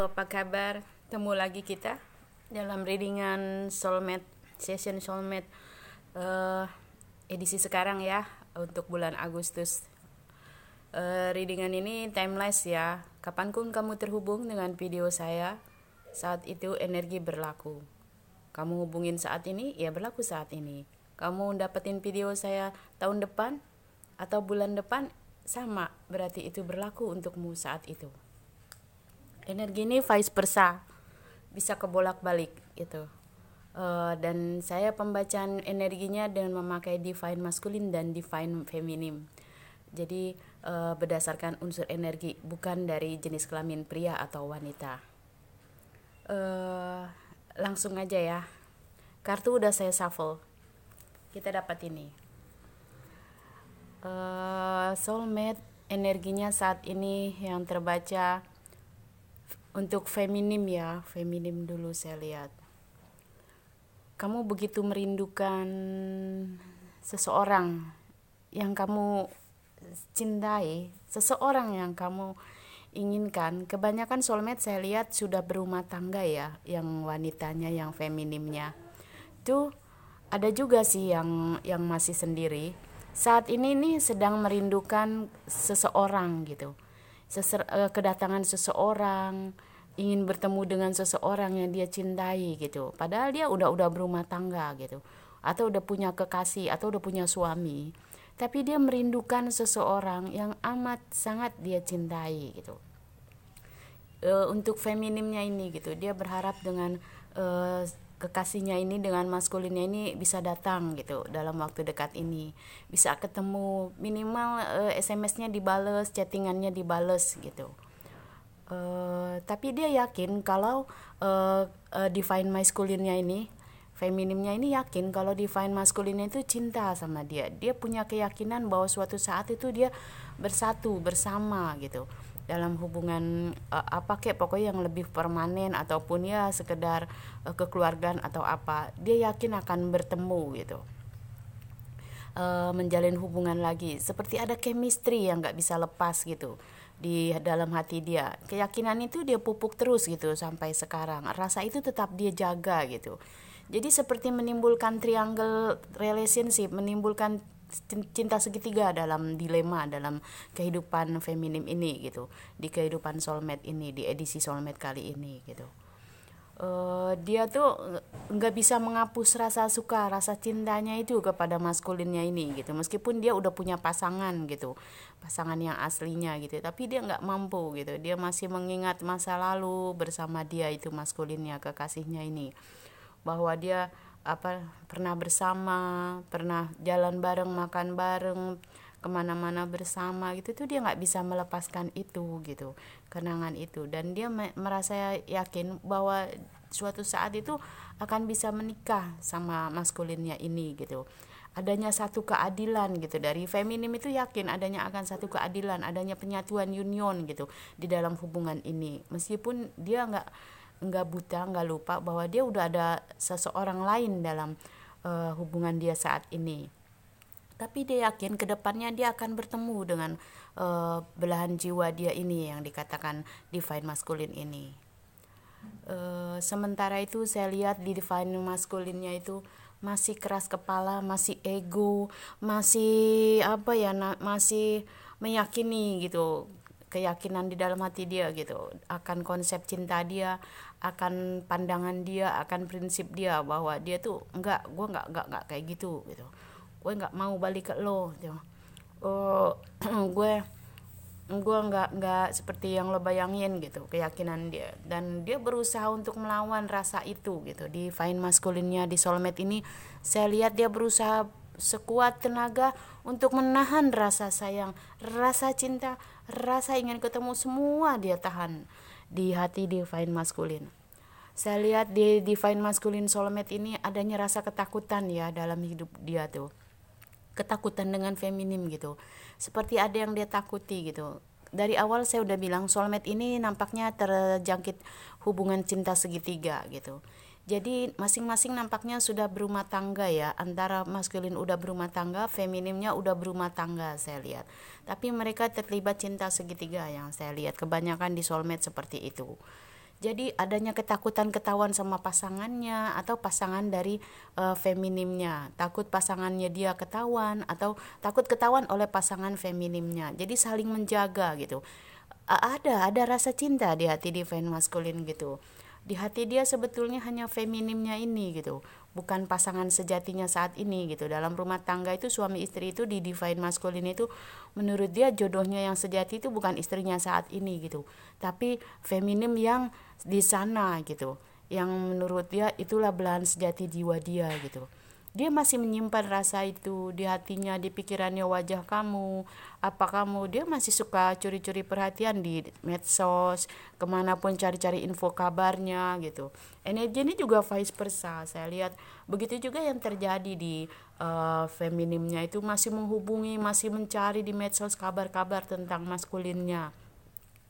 Halo, apa kabar? Temu lagi kita dalam readingan soulmate session soulmate uh, edisi sekarang ya untuk bulan Agustus. Uh, readingan ini timeless ya. Kapanpun kamu terhubung dengan video saya, saat itu energi berlaku. Kamu hubungin saat ini, ya berlaku saat ini. Kamu dapetin video saya tahun depan atau bulan depan sama, berarti itu berlaku untukmu saat itu energi ini vice versa bisa kebolak balik gitu uh, dan saya pembacaan energinya dengan memakai divine maskulin dan divine feminim jadi uh, berdasarkan unsur energi bukan dari jenis kelamin pria atau wanita uh, langsung aja ya kartu udah saya shuffle kita dapat ini uh, soulmate energinya saat ini yang terbaca untuk feminim ya feminim dulu saya lihat kamu begitu merindukan seseorang yang kamu cintai seseorang yang kamu inginkan kebanyakan soulmate saya lihat sudah berumah tangga ya yang wanitanya yang feminimnya tuh ada juga sih yang yang masih sendiri saat ini nih sedang merindukan seseorang gitu Seser, eh, kedatangan seseorang ingin bertemu dengan seseorang yang dia cintai gitu padahal dia udah udah berumah tangga gitu atau udah punya kekasih atau udah punya suami tapi dia merindukan seseorang yang amat sangat dia cintai gitu e, untuk feminimnya ini gitu dia berharap dengan e, kekasihnya ini dengan maskulinnya ini bisa datang gitu dalam waktu dekat ini bisa ketemu minimal e, SMS-nya dibales chattingannya dibales gitu Eh, tapi dia yakin kalau uh, eh, uh, eh, define maskulinnya ini feminimnya ini yakin kalau define maskulinnya itu cinta sama dia dia punya keyakinan bahwa suatu saat itu dia bersatu bersama gitu dalam hubungan uh, apa kayak pokoknya yang lebih permanen ataupun ya sekedar uh, kekeluargaan atau apa dia yakin akan bertemu gitu uh, menjalin hubungan lagi seperti ada chemistry yang nggak bisa lepas gitu di dalam hati dia. Keyakinan itu dia pupuk terus gitu sampai sekarang. Rasa itu tetap dia jaga gitu. Jadi seperti menimbulkan triangle relationship, menimbulkan cinta segitiga dalam dilema dalam kehidupan feminim ini gitu, di kehidupan soulmate ini, di edisi soulmate kali ini gitu uh, dia tuh nggak bisa menghapus rasa suka rasa cintanya itu kepada maskulinnya ini gitu meskipun dia udah punya pasangan gitu pasangan yang aslinya gitu tapi dia nggak mampu gitu dia masih mengingat masa lalu bersama dia itu maskulinnya kekasihnya ini bahwa dia apa pernah bersama pernah jalan bareng makan bareng kemana-mana bersama gitu tuh dia nggak bisa melepaskan itu gitu kenangan itu dan dia merasa yakin bahwa suatu saat itu akan bisa menikah sama maskulinnya ini gitu adanya satu keadilan gitu dari feminim itu yakin adanya akan satu keadilan adanya penyatuan union gitu di dalam hubungan ini meskipun dia nggak nggak buta nggak lupa bahwa dia udah ada seseorang lain dalam uh, hubungan dia saat ini tapi dia yakin kedepannya dia akan bertemu dengan uh, belahan jiwa dia ini yang dikatakan divine masculine ini. Uh, sementara itu saya lihat di divine maskulinnya itu masih keras kepala, masih ego, masih apa ya, na- masih meyakini gitu keyakinan di dalam hati dia gitu akan konsep cinta dia akan pandangan dia akan prinsip dia bahwa dia tuh enggak gue enggak enggak enggak kayak gitu gitu gue nggak mau balik ke lo gitu. oh gue gue nggak nggak seperti yang lo bayangin gitu keyakinan dia dan dia berusaha untuk melawan rasa itu gitu di fine maskulinnya di soulmate ini saya lihat dia berusaha sekuat tenaga untuk menahan rasa sayang rasa cinta rasa ingin ketemu semua dia tahan di hati di fine maskulin saya lihat di divine maskulin soulmate ini adanya rasa ketakutan ya dalam hidup dia tuh ketakutan dengan feminim gitu seperti ada yang dia takuti gitu dari awal saya udah bilang soulmate ini nampaknya terjangkit hubungan cinta segitiga gitu jadi masing-masing nampaknya sudah berumah tangga ya antara maskulin udah berumah tangga feminimnya udah berumah tangga saya lihat tapi mereka terlibat cinta segitiga yang saya lihat kebanyakan di soulmate seperti itu jadi adanya ketakutan ketahuan sama pasangannya atau pasangan dari uh, feminimnya, takut pasangannya dia ketahuan atau takut ketahuan oleh pasangan feminimnya. Jadi saling menjaga gitu. Ada ada rasa cinta di hati divine maskulin gitu di hati dia sebetulnya hanya feminimnya ini gitu bukan pasangan sejatinya saat ini gitu dalam rumah tangga itu suami istri itu di divine maskulin itu menurut dia jodohnya yang sejati itu bukan istrinya saat ini gitu tapi feminim yang di sana gitu yang menurut dia itulah belahan sejati jiwa dia gitu dia masih menyimpan rasa itu di hatinya, di pikirannya, wajah kamu, apa kamu, dia masih suka curi-curi perhatian di medsos, kemanapun cari-cari info kabarnya gitu. Energi ini juga vice versa, saya lihat begitu juga yang terjadi di uh, eh, feminimnya itu masih menghubungi, masih mencari di medsos kabar-kabar tentang maskulinnya.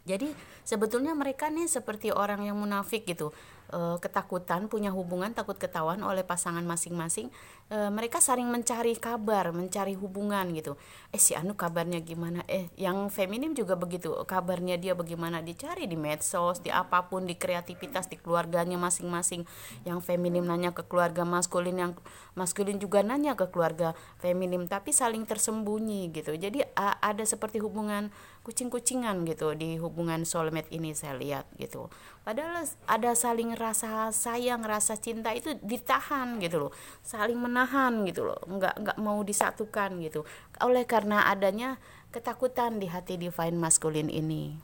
Jadi sebetulnya mereka nih seperti orang yang munafik gitu. Eh, ketakutan, punya hubungan takut ketahuan oleh pasangan masing-masing, e, mereka saling mencari kabar mencari hubungan gitu eh si Anu kabarnya gimana eh yang feminim juga begitu kabarnya dia bagaimana dicari di medsos di apapun di kreativitas di keluarganya masing-masing yang feminim nanya ke keluarga maskulin yang maskulin juga nanya ke keluarga feminim tapi saling tersembunyi gitu jadi a, ada seperti hubungan kucing-kucingan gitu di hubungan soulmate ini saya lihat gitu padahal ada saling rasa sayang rasa cinta itu ditahan gitu loh saling menang nahan gitu loh nggak nggak mau disatukan gitu oleh karena adanya ketakutan di hati divine maskulin ini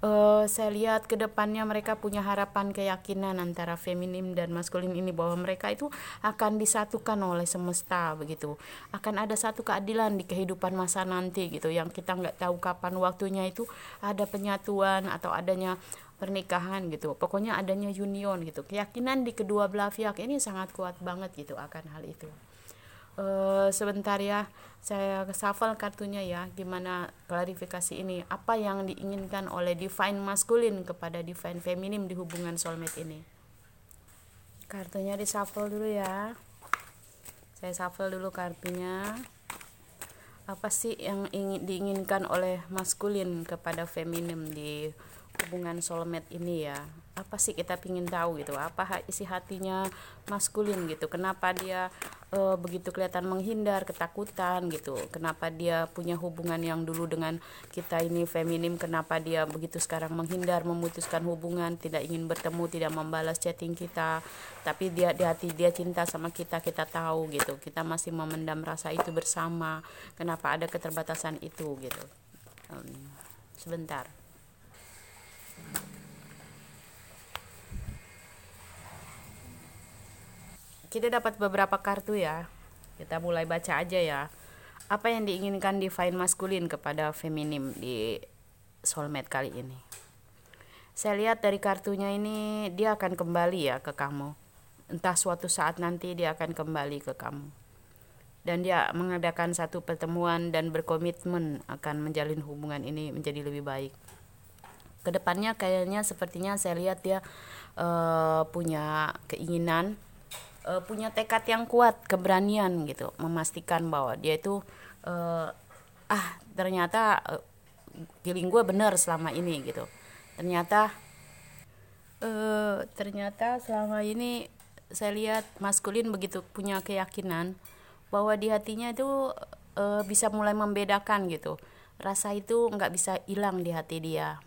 uh, saya lihat ke depannya mereka punya harapan keyakinan antara feminim dan maskulin ini bahwa mereka itu akan disatukan oleh semesta begitu akan ada satu keadilan di kehidupan masa nanti gitu yang kita nggak tahu kapan waktunya itu ada penyatuan atau adanya pernikahan gitu pokoknya adanya union gitu keyakinan di kedua belah pihak ini sangat kuat banget gitu akan hal itu e, sebentar ya saya shuffle kartunya ya gimana klarifikasi ini apa yang diinginkan oleh divine maskulin kepada divine feminim di hubungan soulmate ini kartunya di shuffle dulu ya saya shuffle dulu kartunya apa sih yang ingin diinginkan oleh maskulin kepada feminim di hubungan soulmate ini ya apa sih kita pingin tahu gitu apa isi hatinya maskulin gitu kenapa dia e, begitu kelihatan menghindar ketakutan gitu kenapa dia punya hubungan yang dulu dengan kita ini feminim kenapa dia begitu sekarang menghindar memutuskan hubungan tidak ingin bertemu tidak membalas chatting kita tapi dia di hati dia cinta sama kita kita tahu gitu kita masih memendam rasa itu bersama kenapa ada keterbatasan itu gitu sebentar kita dapat beberapa kartu ya. Kita mulai baca aja ya. Apa yang diinginkan divine maskulin kepada feminim di soulmate kali ini? Saya lihat dari kartunya ini dia akan kembali ya ke kamu. Entah suatu saat nanti dia akan kembali ke kamu dan dia mengadakan satu pertemuan dan berkomitmen akan menjalin hubungan ini menjadi lebih baik kedepannya kayaknya sepertinya saya lihat dia uh, punya keinginan uh, punya tekad yang kuat keberanian gitu memastikan bahwa dia itu uh, ah ternyata uh, giling gue bener selama ini gitu ternyata uh, ternyata selama ini saya lihat maskulin begitu punya keyakinan bahwa di hatinya itu uh, bisa mulai membedakan gitu rasa itu nggak bisa hilang di hati dia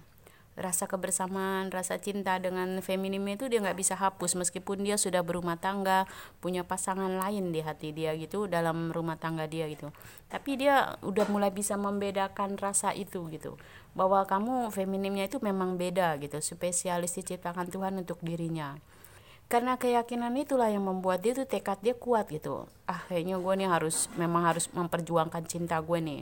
rasa kebersamaan, rasa cinta dengan feminimnya itu dia nggak bisa hapus meskipun dia sudah berumah tangga, punya pasangan lain di hati dia gitu dalam rumah tangga dia gitu. Tapi dia udah mulai bisa membedakan rasa itu gitu. Bahwa kamu feminimnya itu memang beda gitu, spesialis diciptakan Tuhan untuk dirinya karena keyakinan itulah yang membuat dia tuh tekad dia kuat gitu ah kayaknya gue nih harus memang harus memperjuangkan cinta gue nih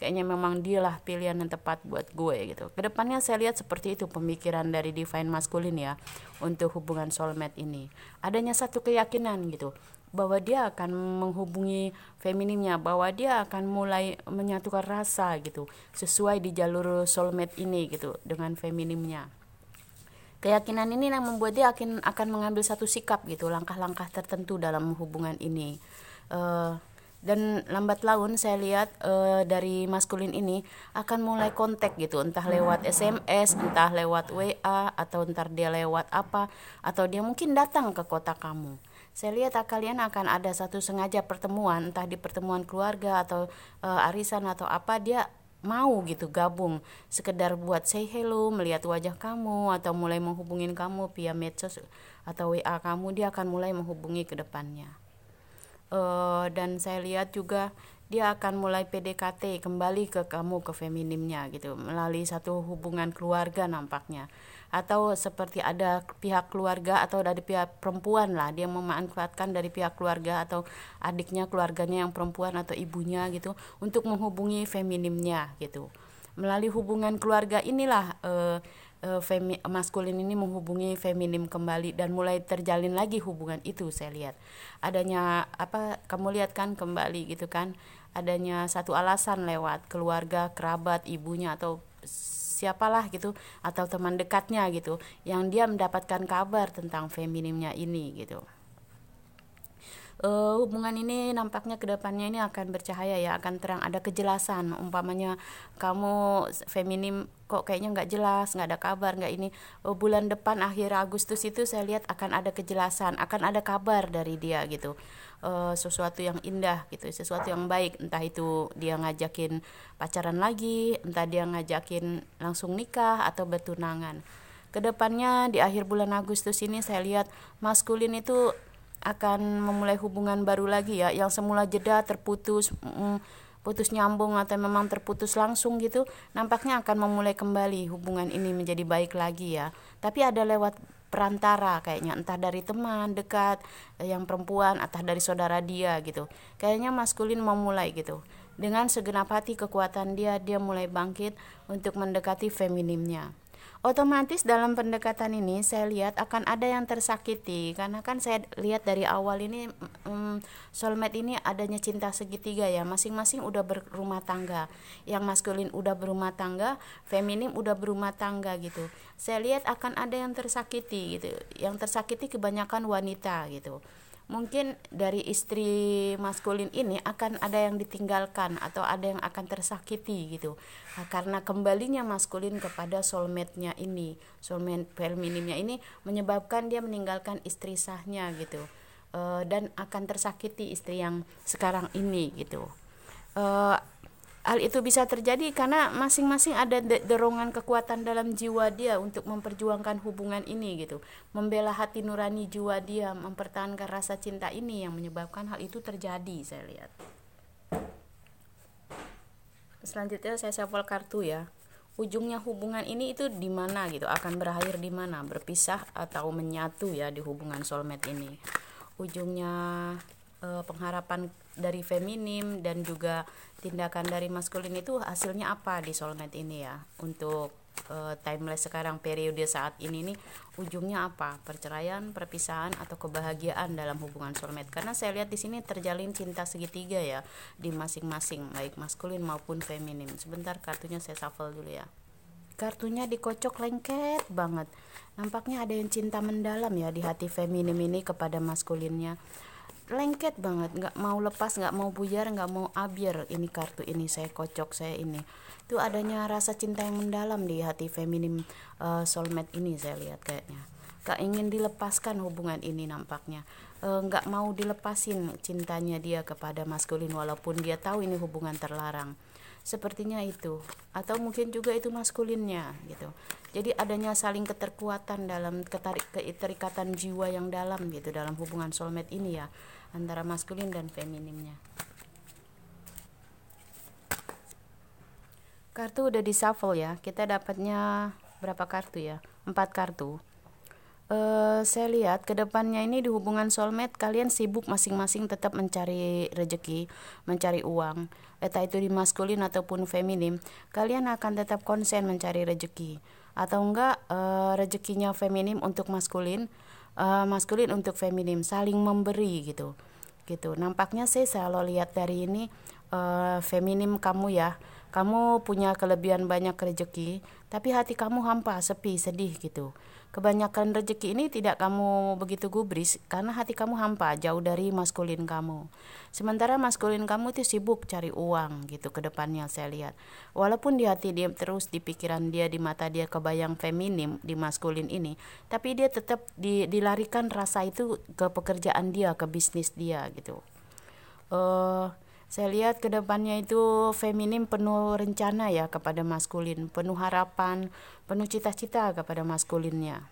kayaknya memang dialah pilihan yang tepat buat gue ya gitu kedepannya saya lihat seperti itu pemikiran dari divine maskulin ya untuk hubungan soulmate ini adanya satu keyakinan gitu bahwa dia akan menghubungi feminimnya bahwa dia akan mulai menyatukan rasa gitu sesuai di jalur soulmate ini gitu dengan feminimnya Keyakinan ini yang membuat dia akan akan mengambil satu sikap gitu, langkah-langkah tertentu dalam hubungan ini. Uh, dan lambat laun saya lihat uh, dari maskulin ini akan mulai kontak gitu, entah lewat SMS, entah lewat WA atau entar dia lewat apa atau dia mungkin datang ke kota kamu saya lihat ah, kalian akan ada satu sengaja pertemuan entah di pertemuan keluarga atau uh, arisan atau apa dia mau gitu gabung sekedar buat say hello melihat wajah kamu atau mulai menghubungin kamu via medsos atau WA kamu dia akan mulai menghubungi ke depannya uh, dan saya lihat juga dia akan mulai PDKT kembali ke kamu ke feminimnya gitu melalui satu hubungan keluarga nampaknya atau seperti ada pihak keluarga atau dari pihak perempuan lah dia memanfaatkan dari pihak keluarga atau adiknya keluarganya yang perempuan atau ibunya gitu untuk menghubungi feminimnya gitu melalui hubungan keluarga inilah eh, eh femi maskulin ini menghubungi feminim kembali dan mulai terjalin lagi hubungan itu saya lihat adanya apa kamu lihat kan kembali gitu kan adanya satu alasan lewat keluarga kerabat ibunya atau siapalah gitu atau teman dekatnya gitu yang dia mendapatkan kabar tentang feminimnya ini gitu uh, hubungan ini nampaknya kedepannya ini akan bercahaya ya akan terang ada kejelasan umpamanya kamu feminim kok kayaknya nggak jelas nggak ada kabar nggak ini uh, bulan depan akhir Agustus itu saya lihat akan ada kejelasan akan ada kabar dari dia gitu uh, sesuatu yang indah gitu sesuatu yang baik entah itu dia ngajakin pacaran lagi entah dia ngajakin langsung nikah atau bertunangan kedepannya di akhir bulan Agustus ini saya lihat maskulin itu akan memulai hubungan baru lagi ya yang semula jeda terputus putus nyambung atau memang terputus langsung gitu nampaknya akan memulai kembali hubungan ini menjadi baik lagi ya tapi ada lewat perantara kayaknya entah dari teman dekat eh, yang perempuan atau dari saudara dia gitu kayaknya maskulin memulai gitu dengan segenap hati kekuatan dia dia mulai bangkit untuk mendekati feminimnya otomatis dalam pendekatan ini saya lihat akan ada yang tersakiti karena kan saya lihat dari awal ini um, soulmate ini adanya cinta segitiga ya masing-masing udah berumah tangga yang maskulin udah berumah tangga feminim udah berumah tangga gitu saya lihat akan ada yang tersakiti gitu yang tersakiti kebanyakan wanita gitu mungkin dari istri maskulin ini akan ada yang ditinggalkan atau ada yang akan tersakiti gitu nah, karena kembalinya maskulin kepada soulmate-nya ini soulmate feminimnya ini menyebabkan dia meninggalkan istri sahnya gitu e, dan akan tersakiti istri yang sekarang ini gitu e, Hal itu bisa terjadi karena masing-masing ada dorongan kekuatan dalam jiwa dia untuk memperjuangkan hubungan ini gitu. Membela hati nurani jiwa dia, mempertahankan rasa cinta ini yang menyebabkan hal itu terjadi, saya lihat. Selanjutnya saya shuffle kartu ya. Ujungnya hubungan ini itu di mana gitu, akan berakhir di mana, berpisah atau menyatu ya di hubungan soulmate ini. Ujungnya eh, pengharapan dari feminim dan juga tindakan dari maskulin itu hasilnya apa di soulmate ini ya untuk uh, timeless sekarang periode saat ini nih ujungnya apa perceraian perpisahan atau kebahagiaan dalam hubungan soulmate karena saya lihat di sini terjalin cinta segitiga ya di masing-masing baik maskulin maupun feminim sebentar kartunya saya shuffle dulu ya kartunya dikocok lengket banget nampaknya ada yang cinta mendalam ya di hati feminim ini kepada maskulinnya lengket banget nggak mau lepas nggak mau buyar nggak mau abir. ini kartu ini saya kocok saya ini itu adanya rasa cinta yang mendalam di hati feminim uh, soulmate ini saya lihat kayaknya gak ingin dilepaskan hubungan ini nampaknya eh, nggak e, mau dilepasin cintanya dia kepada maskulin walaupun dia tahu ini hubungan terlarang sepertinya itu atau mungkin juga itu maskulinnya gitu jadi adanya saling keterkuatan dalam ketarik keterikatan jiwa yang dalam gitu dalam hubungan soulmate ini ya antara maskulin dan femininnya Kartu udah di shuffle ya. Kita dapatnya berapa kartu ya? Empat kartu. Uh, saya lihat kedepannya ini di hubungan soulmate kalian sibuk masing-masing tetap mencari rejeki, mencari uang, entah itu di maskulin ataupun feminim. Kalian akan tetap konsen mencari rejeki atau enggak uh, rejekinya feminim untuk maskulin, uh, maskulin untuk feminim saling memberi gitu gitu nampaknya sih kalau lihat dari ini uh, feminim kamu ya kamu punya kelebihan banyak rezeki, tapi hati kamu hampa, sepi, sedih gitu. Kebanyakan rezeki ini tidak kamu begitu gubris karena hati kamu hampa, jauh dari maskulin kamu. Sementara maskulin kamu itu sibuk cari uang gitu ke depannya saya lihat. Walaupun di hati dia terus di pikiran dia, di mata dia kebayang feminim di maskulin ini, tapi dia tetap di, dilarikan rasa itu ke pekerjaan dia, ke bisnis dia gitu. Eh uh, saya lihat ke depannya itu feminim penuh rencana ya kepada maskulin, penuh harapan, penuh cita-cita kepada maskulinnya.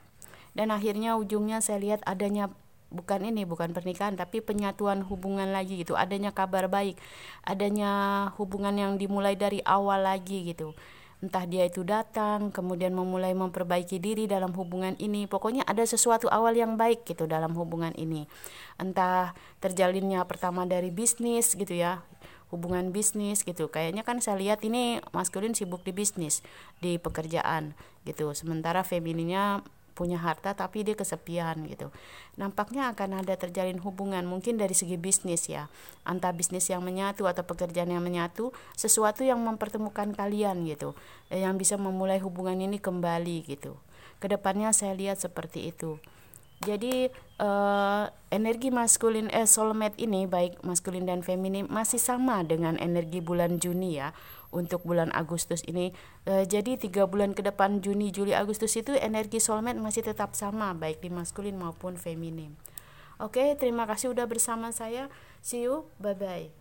Dan akhirnya ujungnya saya lihat adanya bukan ini bukan pernikahan tapi penyatuan hubungan lagi gitu adanya kabar baik adanya hubungan yang dimulai dari awal lagi gitu entah dia itu datang kemudian memulai memperbaiki diri dalam hubungan ini pokoknya ada sesuatu awal yang baik gitu dalam hubungan ini entah terjalinnya pertama dari bisnis gitu ya hubungan bisnis gitu kayaknya kan saya lihat ini maskulin sibuk di bisnis di pekerjaan gitu sementara femininnya punya harta tapi dia kesepian gitu. Nampaknya akan ada terjalin hubungan mungkin dari segi bisnis ya, antara bisnis yang menyatu atau pekerjaan yang menyatu, sesuatu yang mempertemukan kalian gitu, yang bisa memulai hubungan ini kembali gitu. Kedepannya saya lihat seperti itu. Jadi uh, energi maskulin eh soulmate ini baik maskulin dan feminin masih sama dengan energi bulan Juni ya untuk bulan Agustus ini. E, jadi tiga bulan ke depan Juni, Juli, Agustus itu energi soulmate masih tetap sama baik di maskulin maupun feminim. Oke, terima kasih udah bersama saya. See you, bye bye.